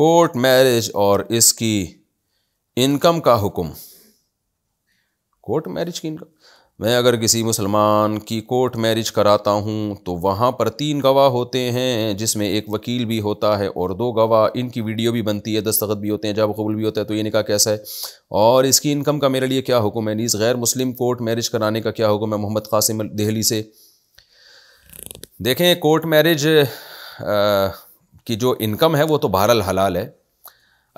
court marriage और इसकी income का हुक्म कोर्ट मैरिज की इनकम मैं अगर किसी मुसलमान की कोर्ट मैरिज कराता हूँ तो वहाँ पर तीन गवाह होते हैं जिसमें एक वकील भी होता है और दो गवाह इनकी वीडियो भी बनती है दस्तखत भी होते हैं जब कबूल भी होता है तो ये निकाह कैसा है और इसकी इनकम का मेरे लिए क्या हुक्म है नीज़ गैर मुस्लिम कोर्ट मैरिज कराने का क्या हुक्म है मोहम्मद कासिम दहली से देखें कोर्ट मैरिज कि जो इनकम है वो तो बहरल हलाल है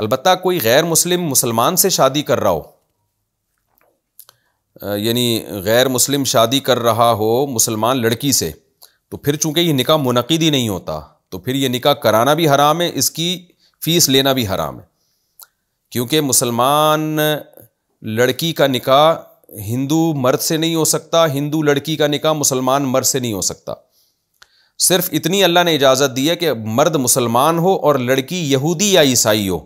अलबत् कोई गैर मुस्लिम मुसलमान से शादी कर रहा हो यानी गैर मुस्लिम शादी कर रहा हो मुसलमान लड़की से तो फिर चूँकि ये निकाह मुनद ही नहीं होता तो फिर ये निकाह कराना भी हराम है इसकी फ़ीस लेना भी हराम है क्योंकि मुसलमान लड़की का निकाह हिंदू मर्द से नहीं हो सकता हिंदू लड़की का निकाह मुसलमान मर्द से नहीं हो सकता सिर्फ इतनी अल्लाह ने इजाज़त दी है कि मर्द मुसलमान हो और लड़की यहूदी या ईसाई हो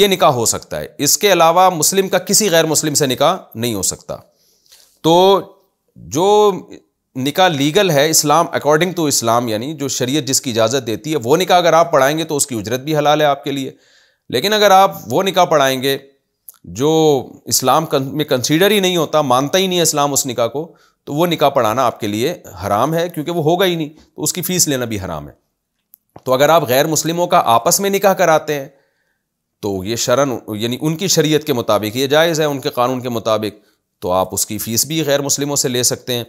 ये निकाह हो सकता है इसके अलावा मुस्लिम का किसी गैर मुस्लिम से निकाह नहीं हो सकता तो जो निकाह लीगल है इस्लाम अकॉर्डिंग टू इस्लाम यानी जो शरीयत जिसकी इजाज़त देती है वो निकाह अगर आप पढ़ाएंगे तो उसकी उजरत भी हलाल है आपके लिए लेकिन अगर आप वो निकाह पढ़ाएंगे जो इस्लाम में कंसीडर ही नहीं होता मानता ही नहीं है इस्लाम उस निकाह को तो वो निकाह पढ़ाना आपके लिए हराम है क्योंकि वो होगा ही नहीं तो उसकी फ़ीस लेना भी हराम है तो अगर आप गैर मुस्लिमों का आपस में निकाह कराते हैं तो ये शरण यानी उनकी शरीयत के मुताबिक ये जायज़ है उनके कानून के मुताबिक तो आप उसकी फ़ीस भी गैर मुस्लिमों से ले सकते हैं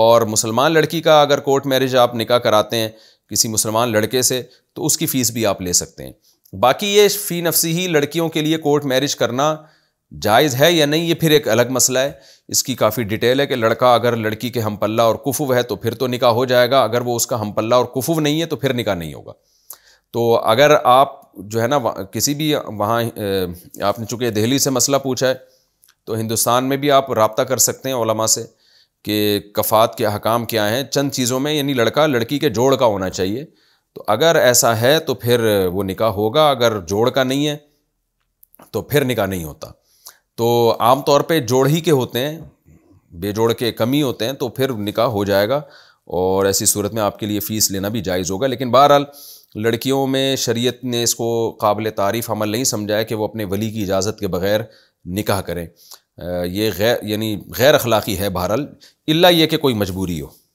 और मुसलमान लड़की का अगर कोर्ट मैरिज आप निकाह कराते हैं किसी मुसलमान लड़के से तो उसकी फ़ीस भी आप ले सकते हैं बाकी ये फ़ी नफसी ही लड़कियों के लिए कोर्ट मैरिज करना जायज़ है या नहीं ये फिर एक अलग मसला है इसकी काफ़ी डिटेल है कि लड़का अगर लड़की के हम पल्ला और कुफुव है तो फिर तो निकाह हो जाएगा अगर वो उसका हम पल्ला और कुफुव नहीं है तो फिर निकाह नहीं होगा तो अगर आप जो है ना किसी भी वहाँ आपने चूँकि दिल्ली से मसला पूछा है तो हिंदुस्तान में भी आप रबता कर सकते हैं ओलमा से कि कफ़ात के अहकाम क्या हैं चंद चीज़ों में यानी लड़का लड़की के जोड़ का होना चाहिए तो अगर ऐसा है तो फिर वो निकाह होगा अगर जोड़ का नहीं है तो फिर निकाह नहीं होता तो आम तौर पे जोड़ ही के होते हैं बेजोड़ के कमी होते हैं तो फिर निकाह हो जाएगा और ऐसी सूरत में आपके लिए फ़ीस लेना भी जायज़ होगा लेकिन बहरहाल लड़कियों में शरीयत ने इसको काबिल तारीफ़ अमल नहीं समझा है कि वो अपने वली की इजाज़त के बग़ैर निकाह करें ये गैर यानी गैर अखलाक़ी है बहरहाल इल्ला ये कि कोई मजबूरी हो